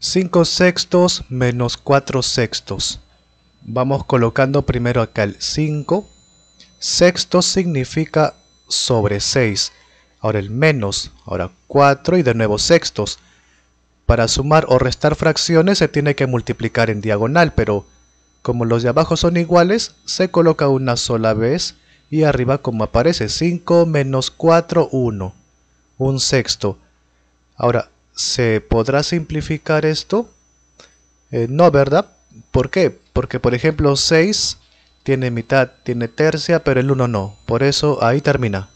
5 sextos menos 4 sextos. Vamos colocando primero acá el 5. Sexto significa sobre 6. Ahora el menos, ahora 4 y de nuevo sextos. Para sumar o restar fracciones se tiene que multiplicar en diagonal, pero como los de abajo son iguales, se coloca una sola vez y arriba como aparece 5 menos 4, 1. Un sexto. Ahora, ¿Se podrá simplificar esto? Eh, no, ¿verdad? ¿Por qué? Porque por ejemplo 6 tiene mitad, tiene tercia, pero el 1 no. Por eso ahí termina.